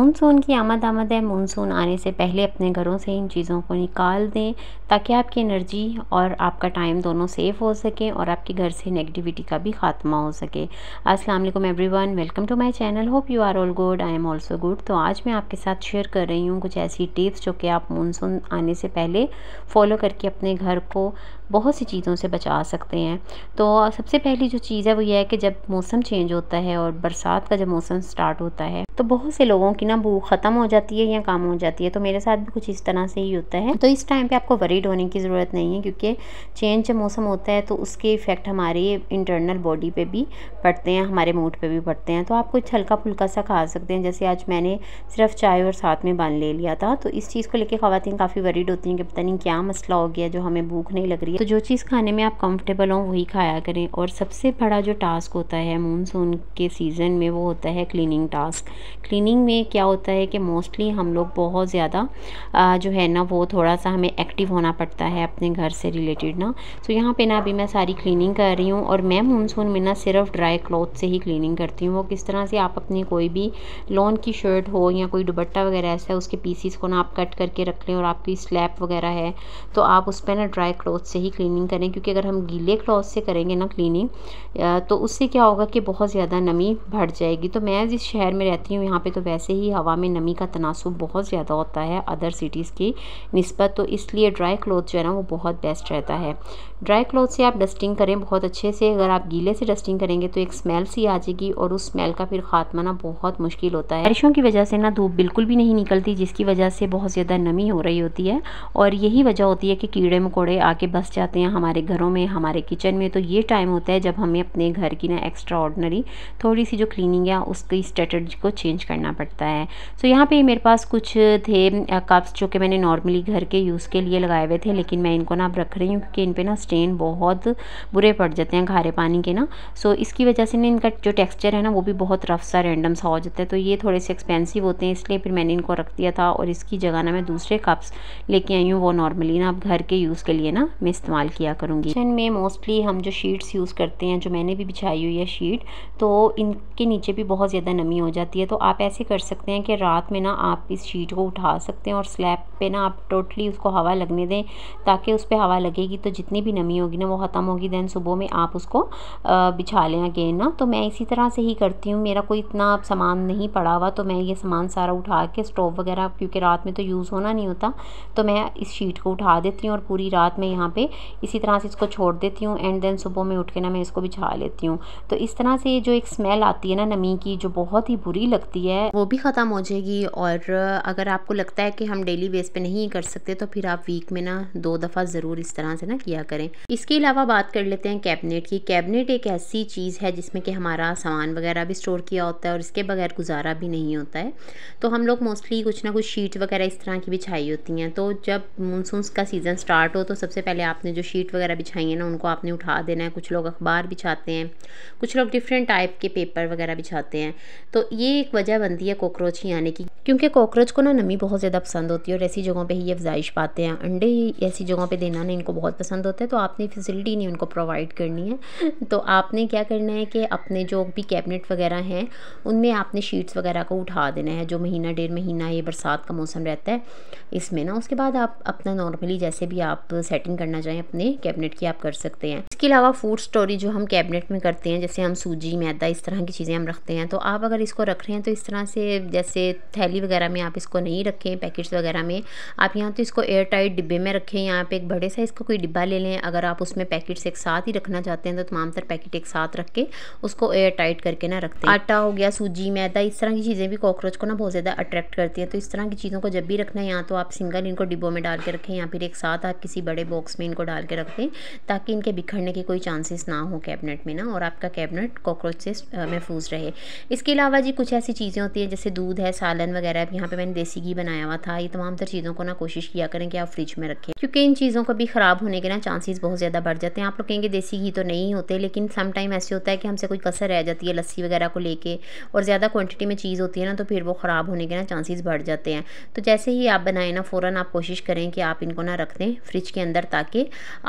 monsoon की आमद आमद है मानसून आने से पहले अपने घरों से इन चीज़ों को निकाल दें ताकि आपकी एनर्जी और आपका टाइम दोनों सेफ हो सके और आपके घर से नेगेटिविटी का भी खात्मा हो सके अस्सलाम वालेकुम everyone welcome to my channel hope you are all good I am also good तो आज मैं आपके साथ शेयर कर रही हूँ कुछ ऐसी टिप्स जो कि आप मानसून आने से पहले फॉलो करके अपने घर को बहुत सी चीज़ों से बचा सकते हैं तो सबसे पहली जो चीज़ है वो ये है कि जब मौसम चेंज होता है और बरसात का जब मौसम स्टार्ट होता है तो बहुत से लोगों की ना भूख ख़त्म हो जाती है या काम हो जाती है तो मेरे साथ भी कुछ इस तरह से ही होता है तो इस टाइम पे आपको वरीड होने की ज़रूरत नहीं है क्योंकि चेंज जब मौसम होता है तो उसके इफ़ेक्ट हमारे इंटरनल बॉडी पे भी पड़ते हैं हमारे मूड पे भी पड़ते हैं तो आप कुछ हल्का फुल्का सा खा सकते हैं जैसे आज मैंने सिर्फ चाय और साथ में बांध ले लिया था तो इस चीज़ को लेकर खातन काफ़ी वरीड होती हैं कि पता नहीं क्या मसला हो गया जो हमें भूख नहीं लग रही है तो जो चीज़ खाने में आप कंफर्टेबल हों वही खाया करें और सबसे बड़ा जो टास्क होता है मानसून के सीज़न में वो होता है क्लिनिंग टास्क क्लीनिंग में क्या होता है कि मोस्टली हम लोग बहुत ज़्यादा जो है ना वो थोड़ा सा हमें एक्टिव होना पड़ता है अपने घर से रिलेटेड ना सो यहाँ पे ना अभी मैं सारी क्लीनिंग कर रही हूँ और मैं मानसून में ना सिर्फ ड्राई क्लॉथ से ही क्लीनिंग करती हूँ वो किस तरह से आप अपनी कोई भी लॉन की शर्ट हो या कोई दुबट्टा वगैरह ऐसा है उसके पीसीस को ना आप कट करके रख लें और आपकी स्लैप वगैरह है तो आप उस पर ना ड्राई क्लॉथ से ही क्लीनिंग करें क्योंकि अगर हम गीले क्लॉथ से करेंगे ना क्लीनिंग तो उससे क्या होगा कि बहुत ज़्यादा नमी बढ़ जाएगी तो मैं जिस शहर में रहती रहती हूँ यहाँ पे तो वैसे ही हवा में नमी का तनासब बहुत ज़्यादा होता है अदर सिटीज़ की नस्बत तो इसलिए ड्राई क्लोथ जो है ना वो बहुत बेस्ट रहता है ड्राई क्लोथ से आप डस्टिंग करें बहुत अच्छे से अगर आप गीले से डस्टिंग करेंगे तो एक स्मेल सी आ जाएगी और उस स्मेल का फिर खात्मा ना बहुत मुश्किल होता है बारिशों की वजह से ना धूप बिल्कुल भी नहीं निकलती जिसकी वजह से बहुत ज़्यादा नमी हो रही होती है और यही वजह होती है कि कीड़े मकोड़े आके बस जाते हैं हमारे घरों में हमारे किचन में तो ये टाइम होता है जब हमें अपने घर की ना एक्स्ट्रा ऑर्डनरी थोड़ी सी जो क्लिनिंग है उसकी स्ट्रेटजी को चेंज करना पड़ता है सो so, यहाँ पे मेरे पास कुछ थे कप्स जो कि मैंने नॉर्मली घर के यूज़ के लिए लगाए हुए थे लेकिन मैं इनको ना अब रख रही हूँ क्योंकि इन पर ना स्टेन बहुत बुरे पड़ जाते हैं घारे पानी के ना सो so, इसकी वजह से ना इनका जो टेक्स्चर है ना वो भी बहुत रफ सा रैंडम सा हो जाता है तो ये थोड़े से एक्सपेंसिव होते हैं इसलिए फिर मैंने इनको रख दिया था और इसकी जगह ना मैं दूसरे कप्स लेके आई हूँ वो नॉर्मली ना अब घर के यूज़ के लिए ना मैं इस्तेमाल किया करूँगी किचन में मोस्टली हम जो शीट्स यूज़ करते हैं जो मैंने भी बिछाई हुई है शीट तो इनके नीचे भी बहुत ज़्यादा नमी हो जाती है तो आप ऐसे कर सकते हैं कि रात में ना आप इस शीट को उठा सकते हैं और स्लैब पे ना आप टोटली उसको हवा लगने दें ताकि उस पर हवा लगेगी तो जितनी भी नमी होगी ना वो ख़त्म होगी दैन सुबह में आप उसको बिछा लें अगेन ना तो मैं इसी तरह से ही करती हूँ मेरा कोई इतना सामान नहीं पड़ा हुआ तो मैं ये सामान सारा उठा के स्टोव वगैरह क्योंकि रात में तो यूज़ होना नहीं होता तो मैं इस शीट को उठा देती हूँ और पूरी रात मैं यहाँ पर इसी तरह से इसको छोड़ देती हूँ एंड देन सुबह में उठ के ना मैं इसको बिछा लेती हूँ तो इस तरह से जो एक स्मेल आती है ना नमी की जो बहुत ही बुरी लगती लगती है वो भी ख़त्म हो जाएगी और अगर आपको लगता है कि हम डेली बेस पे नहीं कर सकते तो फिर आप वीक में ना दो दफ़ा ज़रूर इस तरह से ना किया करें इसके अलावा बात कर लेते हैं कैबिनेट की कैबिनेट एक ऐसी चीज़ है जिसमें कि हमारा सामान वगैरह भी स्टोर किया होता है और इसके बगैर गुजारा भी नहीं होता है तो हम लोग मोस्टली कुछ ना कुछ शीट वगैरह इस तरह की बिछाई होती हैं तो जब मानसून का सीज़न स्टार्ट हो तो सबसे पहले आपने जो शीट वगैरह बिछाई है ना उनको आपने उठा देना है कुछ लोग अखबार बिछाते हैं कुछ लोग डिफरेंट टाइप के पेपर वगैरह बिछाते हैं तो ये एक वजह बनती है कॉकरोच ही आने की क्योंकि कॉकरोच को ना नमी बहुत ज़्यादा पसंद होती है और ऐसी जगहों पे ही ये अफजाइश पाते हैं अंडे ही ऐसी जगहों पे देना ना इनको बहुत पसंद होता है तो आपने फैसिलिटी नहीं उनको प्रोवाइड करनी है तो आपने क्या करना है कि अपने जो भी कैबिनेट वगैरह हैं उनमें आपने शीट्स वगैरह को उठा देना है जो महीना डेढ़ महीना ये बरसात का मौसम रहता है इसमें ना उसके बाद आप अपना नॉर्मली जैसे भी आप सेटिंग करना चाहें अपने कैबिनेट की आप कर सकते हैं इसके अलावा फूड स्टोरी जो हम कैबिनेट में करते हैं जैसे हम सूजी मैदा इस तरह की चीज़ें हम रखते हैं तो आप अगर इसको रख रहे हैं तो इस तरह से जैसे थैली थैली वगैरह में आप इसको नहीं रखें पैकेट्स वगैरह में आप यहाँ तो इसको एयर टाइट डिब्बे में रखें यहाँ पे एक बड़े साइज़ का कोई डिब्बा ले लें अगर आप उसमें पैकेट्स एक साथ ही रखना चाहते हैं तो तमाम तर पैकेट एक साथ रख के उसको एयर टाइट करके ना रखते आटा हो गया सूजी मैदा इस तरह की चीज़ें भी कॉकरोच को ना बहुत ज़्यादा अट्रैक्ट करती है तो इस तरह की चीज़ों को जब भी रखना है यहाँ तो आप सिंगल इनको डिब्बों में डाल के रखें या फिर एक साथ आप किसी बड़े बॉक्स में इनको डाल के रख दें ताकि इनके बिखरने के कोई चांसेस ना हो कैबिनेट में ना और आपका कैबिनेट कॉकरोच से महफूज रहे इसके अलावा जी कुछ ऐसी चीज़ें होती हैं जैसे दूध है सालन वगैरह यहाँ पे मैंने देसी घी बनाया हुआ था ये तमाम तर चीज़ों को ना कोशिश किया करें कि आप फ्रिज में रखें क्योंकि इन चीज़ों को भी ख़राब होने के ना चांसेस बहुत ज़्यादा बढ़ जाते हैं आप लोग कहेंगे देसी घी तो नहीं होते लेकिन सम टाइम ऐसे होता है कि हमसे कोई कसर रह जाती है लस्सी वगैरह को लेकर और ज़्यादा क्वान्टिटी में चीज़ होती है ना तो फिर वो ख़राब होने के ना चांसेज बढ़ जाते हैं तो जैसे ही आप बनाएं ना फ़ौर आप कोशिश करें कि आप इनको ना रख दें फ्रिज के अंदर ताकि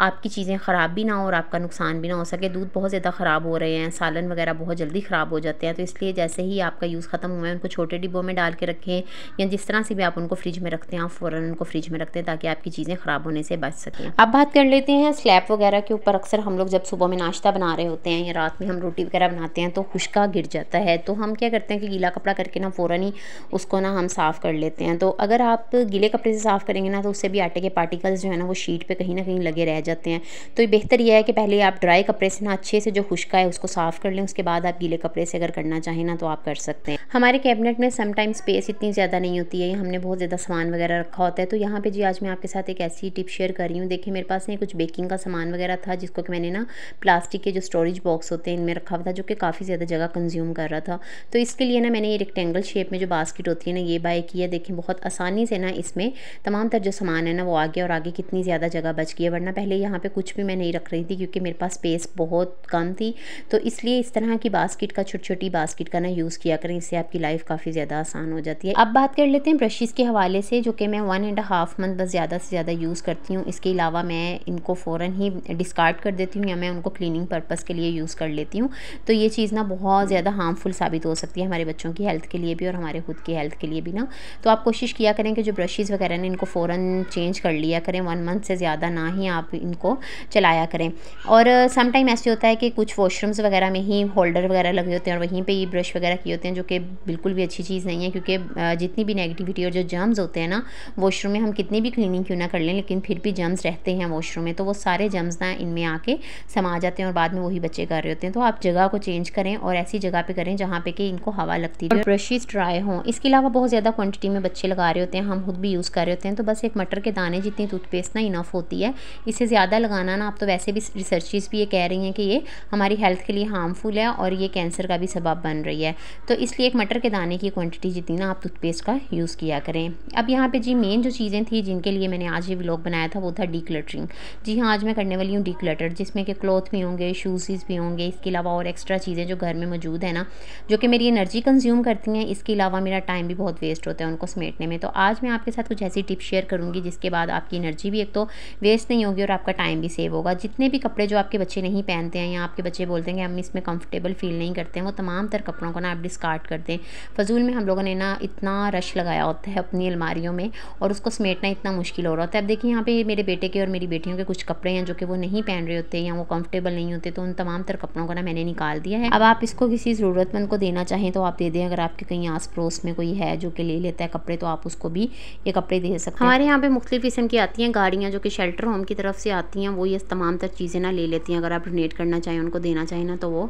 आपकी चीज़ें ख़राब भी ना हो और आपका नुकसान भी ना हो सके दूध बहुत ज़्यादा ख़राब हो रहे हैं सालन वगैरह बहुत जल्दी ख़राब हो जाते हैं तो इसलिए जैसे ही आपका यूज़ ख़त्म हुआ है उनको छोटे डिब्बों में डाल के रखें रखें या जिस तरह से भी आप उनको फ्रिज में रखते हैं आप उनको फ्रिज में रखते हैं ताकि आपकी चीज़ें ख़राब होने से बच सकें अब बात कर लेते हैं स्लैब वगैरह के ऊपर अक्सर हम लोग जब सुबह में नाश्ता बना रहे होते हैं या रात में हम रोटी वगैरह बनाते हैं तो खुशका गिर जाता है तो हम क्या करते हैं कि गीला कपड़ा करके ना फ़ौर ही उसको ना हम साफ़ कर लेते हैं तो अगर आप गीले कपड़े से साफ़ करेंगे ना तो उससे भी आटे के पार्टिकल्स जो है ना वो शीट पर कहीं ना कहीं लगे रह जाते हैं तो बेहतर यह है कि पहले आप ड्राई कपड़े से ना अच्छे से जो खुशका है उसको साफ़ कर लें उसके बाद आप गीले कपड़े से अगर करना चाहें ना तो आप कर सकते हैं हमारे कैबिनेट में समटाइम स्पेस इतनी ज़्यादा नहीं होती है हमने बहुत ज़्यादा सामान वगैरह रखा होता है तो यहाँ पे जी आज मैं आपके साथ एक ऐसी टिप शेयर कर रही हूँ देखिए मेरे पास ना कुछ बेकिंग का सामान वगैरह था जिसको कि मैंने ना प्लास्टिक के जो स्टोरेज बॉक्स होते हैं इनमें रखा हुआ था जो कि काफ़ी ज़्यादा जगह कंज्यूम कर रहा था तो इसके लिए ना मैंने ये रेक्टेंगल शेप में जो बास्किट होती है ना ये बाय की है बहुत आसानी से ना इसमें तमाम तर जो सामान है ना वो आ गया और आगे कितनी ज़्यादा जगह बच गई है वरना पहले यहाँ पर कुछ भी मैं नहीं रख रही थी क्योंकि मेरे पास स्पेस बहुत कम थी तो इसलिए इस तरह की बास्किट का छोटी छोटी बास्किट का ना यूज़ किया करें इससे आपकी लाइफ काफ़ी ज़्यादा आसान हो जाती है जाती है अब बात कर लेते हैं ब्रशेज़ के हवाले से जो कि मैं वन एंड हाफ मंथ बस ज़्यादा से ज़्यादा यूज़ करती हूँ इसके अलावा मैं इनको फ़ौर ही डिस्कार्ड कर देती हूँ या मैं उनको क्लिनिंग पर्पज़ के लिए यूज़ कर लेती हूँ तो ये चीज़ ना बहुत ज़्यादा हार्मफुल साबित हो सकती है हमारे बच्चों की हेल्थ के लिए भी और हमारे खुद की हेल्थ के लिए भी ना तो आप कोशिश किया करें कि जो ब्रशेज़ वगैरह ने इनको फ़ौर चेंज कर लिया करें वन मंथ से ज़्यादा ना ही आप इनको चलाया करें और समटाइम ऐसे होता है कि कुछ वॉशरूम्स वगैरह में ही होल्डर वगैरह लगे होते हैं और वहीं पर ये ब्रश वगैरह किए होते हैं जो कि बिल्कुल भी अच्छी चीज़ नहीं है क्योंकि जितनी भी नेगेटिविटी और जो जर्म्स होते हैं ना वॉशरूम में हम कितनी भी क्लीनिंग क्यों ना कर लें लेकिन फिर भी जर्म्स रहते हैं वॉशरूम में तो वो सारे जर्म्स ना इनमें आके समा जाते हैं और बाद में वही बच्चे कर रहे होते हैं तो आप जगह को चेंज करें और ऐसी जगह पर करें जहाँ पर कि इनको हवा लगती है ब्रशेज़ ड्राई हों इसके अलावा बहुत ज़्यादा क्वान्टिटी में बच्चे लगा रहे होते हैं हम खुद भी यूज़ कर रहे होते हैं तो बस एक मटर के दाने जितनी टूथपेस्ट ना इनफ होती है इससे ज़्यादा लगाना ना आप तो वैसे भी रिसर्चेज भी ये कह रही हैं कि ये हमारी हेल्थ के लिए हार्मफुल है और ये कैंसर का भी सबब बन रही है तो इसलिए एक मटर के दाने की क्वांटिटी जितनी ना आप टूथपेस्ट का यूज़ किया करें अब यहाँ पे जी मेन जो चीज़ें थी जिनके लिए मैंने आज ये व्लॉग बनाया था वो था डीक्लटरिंग जी हाँ आज मैं करने वाली हूँ डीक्लटर जिसमें कि क्लॉथ भी होंगे शूज़ भी होंगे इसके अलावा और एक्स्ट्रा चीज़ें जो घर में मौजूद है ना जो कि मेरी एनर्जी कंज्यूम करती हैं इसके अलावा मेरा टाइम भी बहुत वेस्ट होता है उनको समेटने में तो आज मैं आपके साथ कुछ ऐसी टिप्स शेयर करूँगी जिसके बाद आपकी एनर्जी भी एक तो वेस्ट नहीं होगी और आपका टाइम भी सेव होगा जितने भी कपड़े जो आपके बच्चे नहीं पहनते हैं या आपके बच्चे बोलते हैं कि हम इसमें कंफर्टेबल फील नहीं करते हैं वो तमाम तर कपड़ों को ना आप डिस्कार्ड कर दें फजूल में हम लोगों ने ना इतना रश लगाया होता है अपनी अलमारियों में और उसको समेटना इतना मुश्किल हो रहा होता है अब देखिए यहाँ पे मेरे बेटे के और मेरी बेटियों के कुछ कपड़े हैं जो कि वो नहीं पहन रहे होते या वो कंफर्टेबल नहीं होते तो उन तमाम तर कपड़ों का ना मैंने निकाल दिया है अब आप इसको किसी ज़रूरतमंद को देना चाहें तो आप दे दें अगर आपके कहीं आस पड़ोस में कोई है जो कि ले लेता है कपड़े तो आप उसको भी ये कपड़े दे सकते हैं हमारे यहाँ पर मुख्तलिफ किस्म की आती हैं गाड़ियाँ जो कि शेल्टर होम की तरफ से आती हैं वो ये तमाम तर चीज़ें ना ले लेती हैं अगर आप डोनेट करना चाहें उनको देना चाहें ना तो वो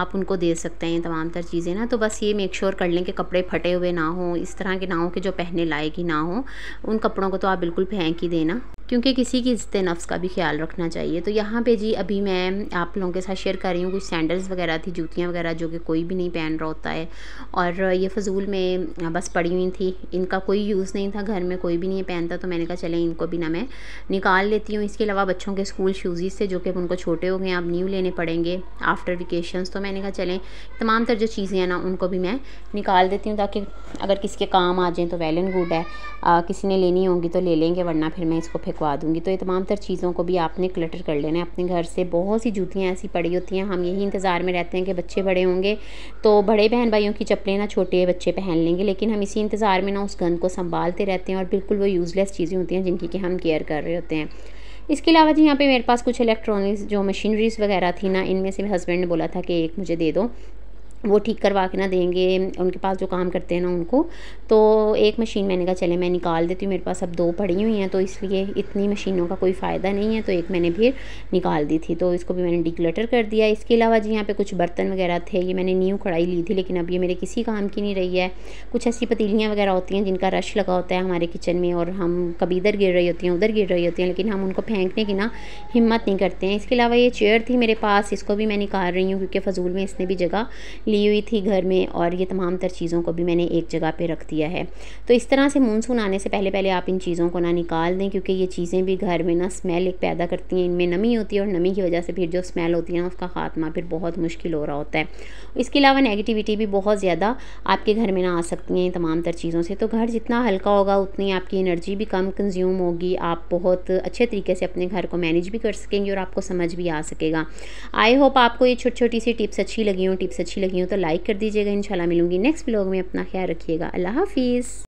आप उनको दे सकते हैं तमाम तर चीज़ें ना तो बस ये मेक श्योर कर लें कि कपड़े फटे हुए ना हों इस तरह के ना हो कि जो पहनने लायक ही ना हो उन कपड़ों को तो आप बिल्कुल फेंक ही देना क्योंकि किसी की इज्जत नफ्स का भी ख्याल रखना चाहिए तो यहाँ पे जी अभी मैं आप लोगों के साथ शेयर कर रही हूँ कुछ सैंडल्स वगैरह थी जूतियाँ वगैरह जो कि कोई भी नहीं पहन रहा होता है और ये फजूल में बस पड़ी हुई थी इनका कोई यूज़ नहीं था घर में कोई भी नहीं पहनता तो मैंने कहा चलें इनको भी ना मैं निकाल लेती हूँ इसके अलावा बच्चों के स्कूल शूज़ से जो कि उनको छोटे हो गए अब न्यू लेने पड़ेंगे आफ्टर वेकेशन तो मैंने कहा चलें तमाम तर जो चीज़ें हैं ना उनको भी मैं निकाल देती हूँ ताकि अगर किसी के काम आ जाएँ तो वेल एंड गुड है आ, किसी ने लेनी होगी तो ले लेंगे वरना फिर मैं इसको फेंकवा दूँगी तो ये तमाम तर चीज़ों को भी आपने क्लटर कर लेना है अपने घर से बहुत सी जूतियाँ ऐसी पड़ी होती हैं हम यही इंतज़ार में रहते हैं कि बच्चे बड़े होंगे तो बड़े बहन भाइयों की चप्पलें ना छोटे बच्चे पहन लेंगे लेकिन हम इसी इंतज़ार में ना उस गन को संभालते रहते हैं और बिल्कुल वो यूज़लेस चीज़ें होती हैं जिनकी कि हम केयर कर रहे होते हैं इसके अलावा जी यहाँ पे मेरे पास कुछ इलेक्ट्रॉनिक्स जो मशीनरीज वगैरह थी ना इनमें से मेरे हस्बैंड ने बोला था कि एक मुझे दे दो वो ठीक करवा के ना देंगे उनके पास जो काम करते हैं ना उनको तो एक मशीन मैंने कहा चले मैं निकाल देती हूँ मेरे पास अब दो पड़ी हुई हैं तो इसलिए इतनी मशीनों का कोई फ़ायदा नहीं है तो एक मैंने फिर निकाल दी थी तो इसको भी मैंने डिक्लटर कर दिया इसके अलावा जी यहाँ पे कुछ बर्तन वगैरह थे ये मैंने न्यू कढ़ाई ली थी लेकिन अब ये मेरे किसी काम की नहीं रही है कुछ ऐसी पतीलियाँ वगैरह होती हैं जिनका रश लगा होता है हमारे किचन में और हम कभी इधर गिर रही होती हैं उधर गिर रही होती हैं लेकिन हम उनको फेंकने की ना हिम्मत नहीं करते हैं इसके अलावा ये चेयर थी मेरे पास इसको भी मैं निकाल रही हूँ क्योंकि फजूल में इसने भी जगह ली ली हुई थी घर में और ये तमाम तर चीज़ों को भी मैंने एक जगह पे रख दिया है तो इस तरह से मानसून आने से पहले पहले आप इन चीज़ों को ना निकाल दें क्योंकि ये चीज़ें भी घर में ना स्मेल एक पैदा करती हैं इनमें नमी होती है और नमी की वजह से फिर जो स्मेल होती है ना उसका खात्मा फिर बहुत मुश्किल हो रहा होता है इसके अलावा नेगेटिविटी भी बहुत ज़्यादा आपके घर में ना आ सकती हैं तमाम तर चीज़ों से तो घर जितना हल्का होगा उतनी आपकी एनर्जी भी कम कंज्यूम होगी आप बहुत अच्छे तरीके से अपने घर को मैनेज भी कर सकेंगे और आपको समझ भी आ सकेगा आई होप आपको ये छोटी छोटी सी टिप्स अच्छी लगी हूँ टिप्स अच्छी लगी हूँ हो तो लाइक कर दीजिएगा इंशाल्लाह मिलूंगी नेक्स्ट ब्लॉग में अपना ख्याल रखिएगा अल्लाह हाफिज़